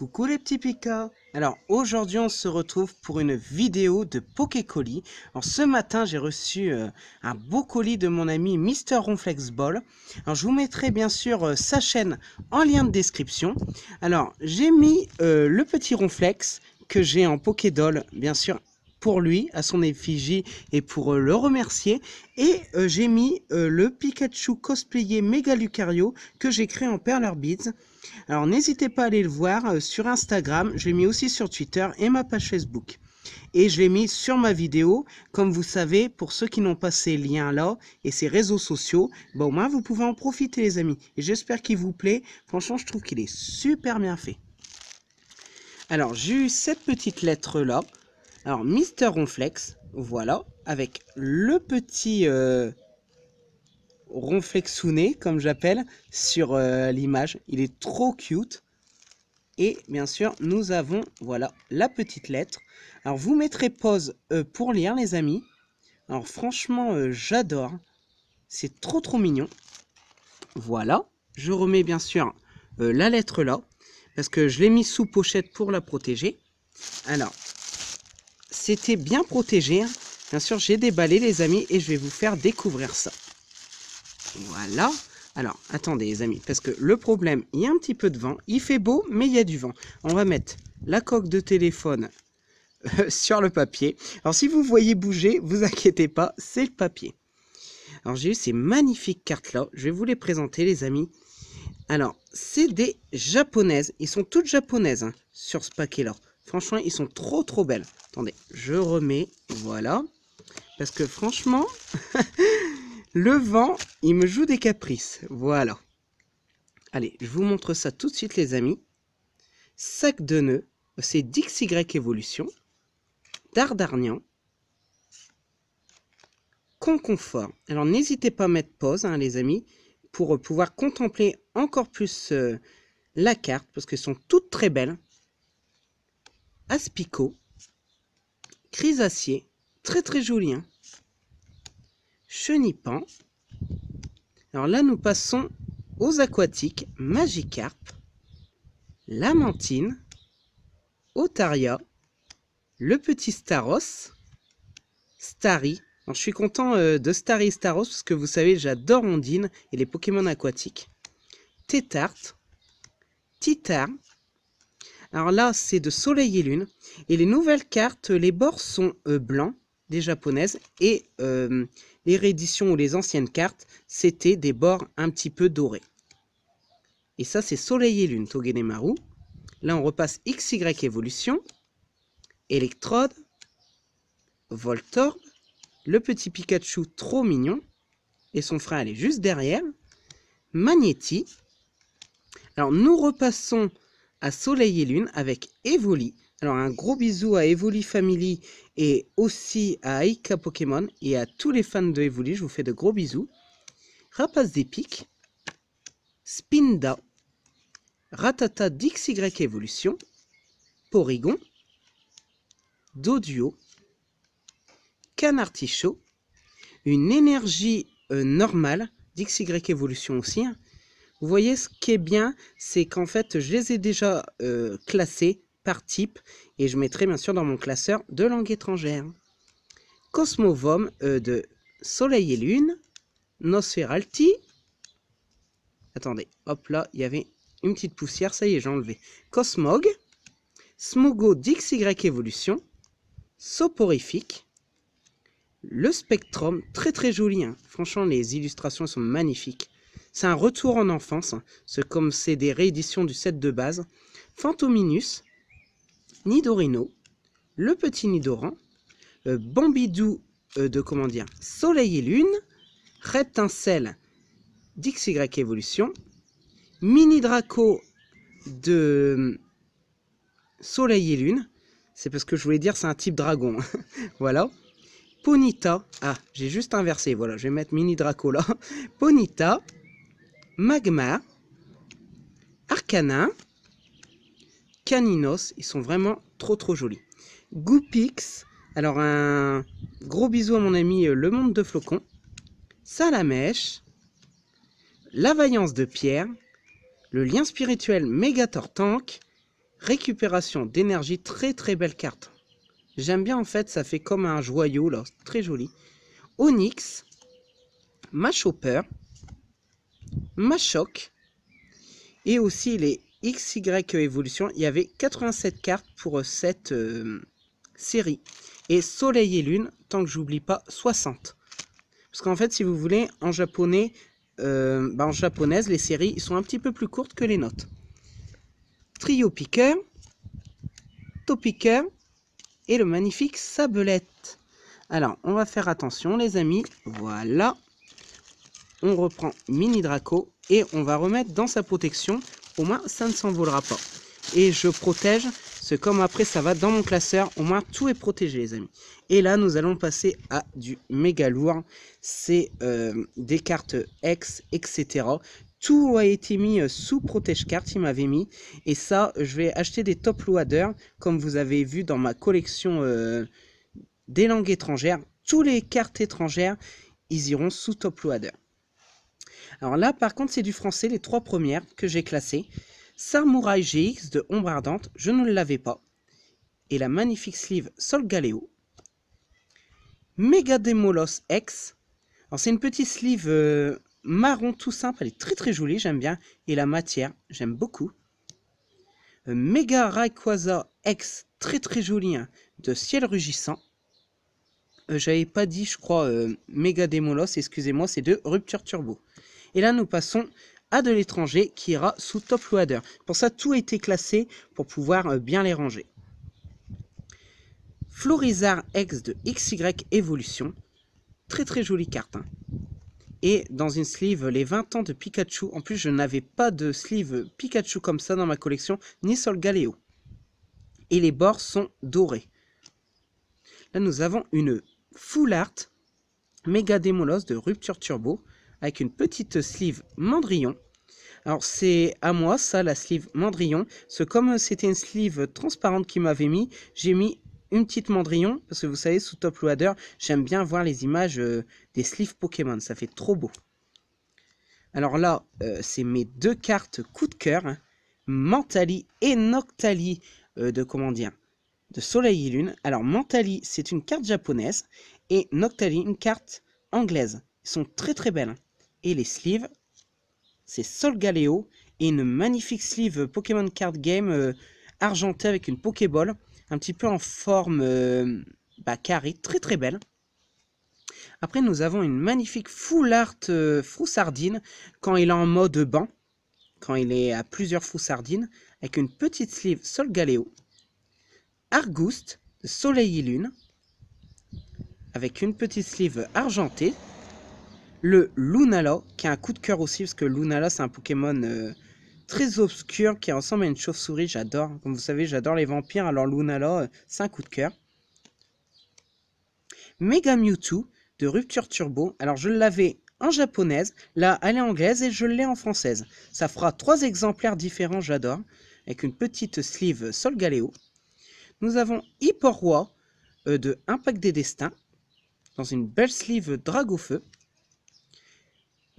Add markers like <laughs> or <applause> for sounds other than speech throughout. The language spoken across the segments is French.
Coucou les petits picots Alors aujourd'hui on se retrouve pour une vidéo de Pokécolis. Alors ce matin j'ai reçu euh, un beau colis de mon ami Mister Ronflex Ball. Alors je vous mettrai bien sûr euh, sa chaîne en lien de description. Alors j'ai mis euh, le petit Ronflex que j'ai en poké doll bien sûr pour lui, à son effigie, et pour euh, le remercier. Et euh, j'ai mis euh, le Pikachu cosplayé Mega Lucario que j'ai créé en Perler Beads. Alors n'hésitez pas à aller le voir sur Instagram, je l'ai mis aussi sur Twitter et ma page Facebook. Et je l'ai mis sur ma vidéo. Comme vous savez, pour ceux qui n'ont pas ces liens-là et ces réseaux sociaux, bon, bah, au moins vous pouvez en profiter les amis. Et j'espère qu'il vous plaît. Franchement, je trouve qu'il est super bien fait. Alors j'ai eu cette petite lettre-là. Alors, Mister Ronflex, voilà, avec le petit Ronflexounet, Ronflexouné, comme j'appelle, sur euh, l'image. Il est trop cute. Et bien sûr, nous avons, voilà, la petite lettre. Alors, vous mettrez pause euh, pour lire, les amis. Alors, franchement, euh, j'adore. C'est trop, trop mignon. Voilà. Je remets, bien sûr, la lettre là. Parce que je l'ai mis sous pochette pour la protéger. Alors, c'était bien protégé. Hein. Bien sûr, j'ai déballé les amis et je vais vous faire découvrir ça. Voilà. Alors, attendez les amis, parce que le problème, il y a un petit peu de vent. Il fait beau, mais il y a du vent. On va mettre la coque de téléphone euh, <laughs> sur le papier. Alors, si vous voyez bouger, vous inquiétez pas, c'est le papier. Alors, j'ai eu ces magnifiques cartes-là. Je vais vous les présenter, les amis. Alors, c'est des japonaises. Ils sont toutes japonaises hein, sur ce paquet-là. Franchement, ils sont trop, trop belles. Attendez, je remets, voilà. Parce que franchement, <laughs> le vent, il me joue des caprices. Voilà. Allez, je vous montre ça tout de suite, les amis. Sac de nœuds, c'est DXY Evolution, Dardarnian, Conconfort. Alors, n'hésitez pas à mettre pause, hein, les amis, pour pouvoir contempler encore plus euh, la carte, parce qu'elles sont toutes très belles. Aspicot. Chrysacier, très très joli. Hein. Chenipan. Alors là, nous passons aux aquatiques, Magikarp. Lamantine, Otaria, le petit Staros, Stari. je suis content euh, de Starry et Staros parce que vous savez, j'adore Ondine et les Pokémon aquatiques. Tétarte, Titar, alors là, c'est de soleil et lune. Et les nouvelles cartes, les bords sont euh, blancs, des japonaises, et euh, les rééditions ou les anciennes cartes, c'était des bords un petit peu dorés. Et ça, c'est soleil et lune, Togenemaru. Là, on repasse XY évolution, Electrode. Voltorb, le petit Pikachu trop mignon, et son frein, elle est juste derrière, Magnéti. Alors, nous repassons à Soleil et Lune avec Evoli. Alors un gros bisou à Evoli Family et aussi à Aika Pokémon et à tous les fans de Evoli, je vous fais de gros bisous. Rapace des Pics, Spinda, Ratata DXY Evolution, Porygon, Doduo, Canartichaud, une énergie euh, normale, DXY Evolution aussi, hein, vous voyez, ce qui est bien, c'est qu'en fait, je les ai déjà euh, classés par type et je mettrai bien sûr dans mon classeur de langue étrangère. Cosmovom euh, de Soleil et Lune, Nosferalti. Attendez, hop là, il y avait une petite poussière, ça y est, j'ai enlevé. Cosmog, Smogo d'XY Evolution, Soporifique, le Spectrum, très très joli, hein. franchement les illustrations sont magnifiques. C'est un retour en enfance, ce comme c'est des rééditions du set de base. Fantominus, Nidorino, Le Petit Nidoran, euh, Bambidou euh, de comment Soleil et Lune, Reptincelle d'XY Evolution, Mini Draco de Soleil et Lune, c'est parce que je voulais dire c'est un type dragon, <laughs> voilà. Ponita, ah j'ai juste inversé, voilà je vais mettre Mini Draco là, Ponita, Magma, Arcana, Caninos, ils sont vraiment trop trop jolis. Goopix, alors un gros bisou à mon ami euh, Le Monde de flocons. Salamèche, La Vaillance de Pierre, le lien spirituel Megator Tank, récupération d'énergie, très très belle carte. J'aime bien en fait, ça fait comme un joyau très joli. Onyx, Machopper, Machoc et aussi les XY Evolution. Il y avait 87 cartes pour euh, cette euh, série. Et Soleil et Lune, tant que j'oublie pas, 60. Parce qu'en fait, si vous voulez, en japonais, euh, bah, en japonaise, les séries sont un petit peu plus courtes que les notes. Trio Top Picker et le magnifique Sabelette. Alors, on va faire attention, les amis. Voilà on reprend Mini Draco et on va remettre dans sa protection. Au moins, ça ne s'envolera pas. Et je protège, Ce comme après, ça va dans mon classeur. Au moins, tout est protégé, les amis. Et là, nous allons passer à du méga lourd. C'est euh, des cartes X, etc tout a été mis euh, sous protège carte, il m'avait mis. Et ça, je vais acheter des top loaders, comme vous avez vu dans ma collection euh, des langues étrangères. Tous les cartes étrangères, ils iront sous top loader. Alors là, par contre, c'est du français, les trois premières que j'ai classées. Samurai GX de Ombre Ardente, je ne l'avais pas. Et la magnifique sleeve Sol Galéo. Mega Demolos X. Alors c'est une petite sleeve euh, marron tout simple, elle est très très jolie, j'aime bien. Et la matière, j'aime beaucoup. Euh, Mega Rayquaza X, très très jolie, hein, de Ciel Rugissant. Euh, j'avais pas dit, je crois, Mega Demolos, excusez-moi, c'est de Rupture Turbo. Et là, nous passons à de l'étranger qui ira sous top loader. Pour ça, tout a été classé pour pouvoir euh, bien les ranger. Florizard X de XY Evolution. Très très jolie carte. Hein. Et dans une sleeve, les 20 ans de Pikachu. En plus, je n'avais pas de sleeve Pikachu comme ça dans ma collection, ni Solgaleo. Et les bords sont dorés. Là, nous avons une Full Art Mega Demolos de Rupture Turbo avec une petite sleeve mandrillon. Alors c'est à moi ça la sleeve mandrillon. Ce comme c'était une sleeve transparente qui m'avait mis, j'ai mis une petite mandrillon parce que vous savez sous Top Loader, j'aime bien voir les images euh, des sleeves Pokémon, ça fait trop beau. Alors là, euh, c'est mes deux cartes coup de cœur, hein. Mentali et Noctali euh, de comment dire de Soleil et Lune. Alors Mentali, c'est une carte japonaise et Noctali une carte anglaise. Ils sont très très belles. Hein et les sleeves, c'est Solgaleo et une magnifique sleeve Pokémon Card Game euh, argentée avec une Pokéball, un petit peu en forme euh, bah, très très belle. Après, nous avons une magnifique full art euh, froussardine quand il est en mode banc, quand il est à plusieurs froussardines, avec une petite sleeve Solgaleo. Argouste, Soleil et Lune, avec une petite sleeve argentée, le Lunala, qui a un coup de cœur aussi, parce que Lunala, c'est un Pokémon euh, très obscur qui ressemble à une chauve-souris. J'adore. Comme vous savez, j'adore les vampires. Alors, Lunala, euh, c'est un coup de cœur. Mega Mewtwo de Rupture Turbo. Alors, je l'avais en japonaise, là, elle est anglaise et je l'ai en française. Ça fera trois exemplaires différents, j'adore. Avec une petite sleeve Solgaleo. Nous avons Hipporoi euh, de Impact des Destins. Dans une belle sleeve Dragofeu.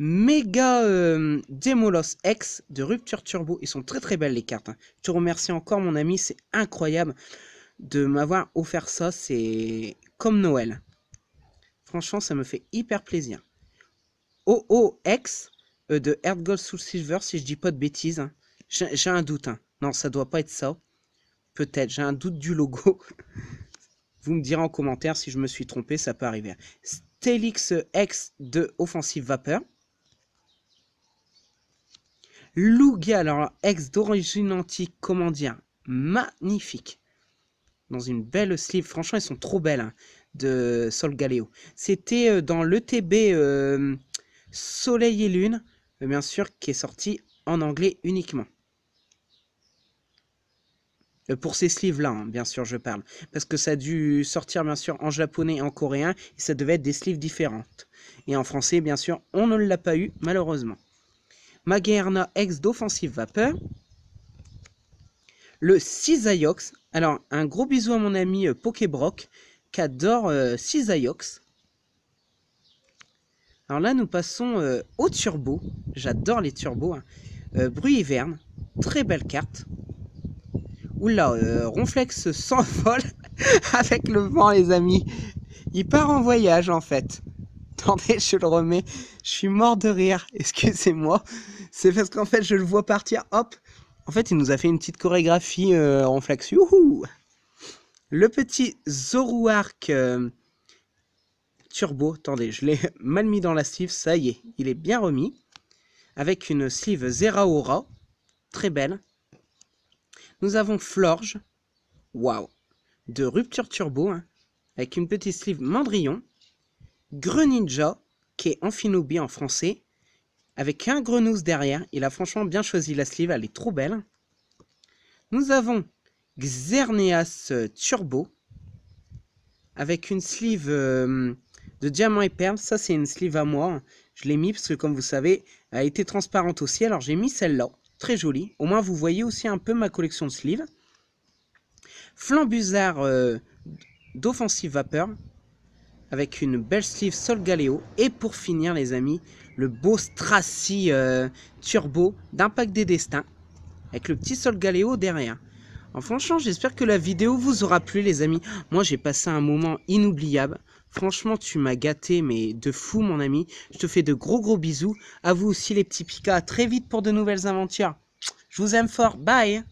Mega euh, Demolos X de Rupture Turbo. Ils sont très très belles les cartes. Hein. Je te remercie encore mon ami, c'est incroyable de m'avoir offert ça. C'est comme Noël. Franchement, ça me fait hyper plaisir. OOX X euh, de Earthgold Soul Silver, si je dis pas de bêtises. Hein. J'ai un doute. Hein. Non, ça doit pas être ça. Peut-être, j'ai un doute du logo. <laughs> Vous me direz en commentaire si je me suis trompé, ça peut arriver. Stelix X de Offensive Vapeur. Lugia, alors ex d'origine antique, comment Magnifique. Dans une belle sleeve. Franchement, elles sont trop belles. Hein, de Sol Galeo. C'était euh, dans l'ETB euh, Soleil et Lune, euh, bien sûr, qui est sorti en anglais uniquement. pour ces sleeves-là, hein, bien sûr, je parle. Parce que ça a dû sortir, bien sûr, en japonais et en coréen. Et ça devait être des sleeves différentes. Et en français, bien sûr, on ne l'a pas eu, malheureusement. Maguerna ex d'Offensive Vapeur, le Cisaiox. Alors, un gros bisou à mon ami euh, Pokébrock qui adore euh, Cisaiox. Alors là, nous passons euh, au turbo. J'adore les turbos. Hein. Bruit hiverne, très belle carte. Oula, Ronflex s'envole <laughs> avec le vent, les amis. Il part en voyage, en fait. Attendez, je le remets. Je suis mort de rire. Excusez-moi. C'est parce qu'en fait, je le vois partir. Hop. En fait, il nous a fait une petite chorégraphie euh, en flax. Youhou le petit Zoroark euh, Turbo. Attendez, je l'ai <laughs> mal mis dans la sleeve. Ça y est, il est bien remis. Avec une sleeve Zeraora. Très belle. Nous avons Florge. Waouh. De Rupture Turbo. Hein. avec une petite sleeve Mandrillon. Greninja, qui est Amphinobi en français, avec un grenousse derrière. Il a franchement bien choisi la sleeve, elle est trop belle. Nous avons Xerneas euh, Turbo, avec une sleeve euh, de diamant et perles. Ça, c'est une sleeve à moi. Je l'ai mis parce que, comme vous savez, elle a été transparente aussi. Alors, j'ai mis celle-là. Très jolie. Au moins, vous voyez aussi un peu ma collection de sleeves. Flambusard euh, d'offensive vapeur avec une belle sleeve Sol Galeo. Et pour finir, les amis, le beau Stracy euh, Turbo d'Impact des Destins, avec le petit Sol Galeo derrière. En franchement, j'espère que la vidéo vous aura plu, les amis. Moi, j'ai passé un moment inoubliable. Franchement, tu m'as gâté, mais de fou, mon ami. Je te fais de gros gros bisous. À vous aussi, les petits picas. très vite pour de nouvelles aventures. Je vous aime fort. Bye